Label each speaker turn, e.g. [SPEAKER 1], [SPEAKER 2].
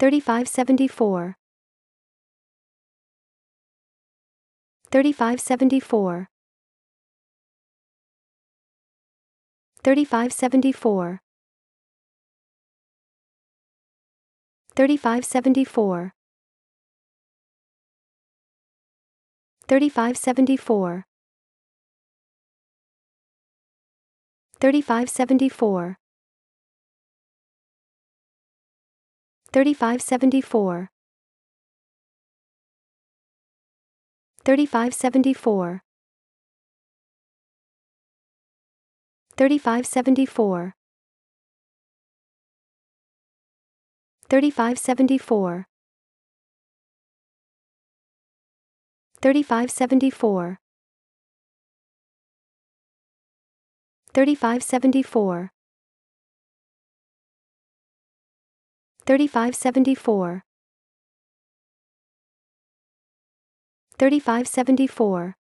[SPEAKER 1] 3574 3574 3574 3574 3574 3574 3574 3574 3574 3574 3574 3574 3574 3574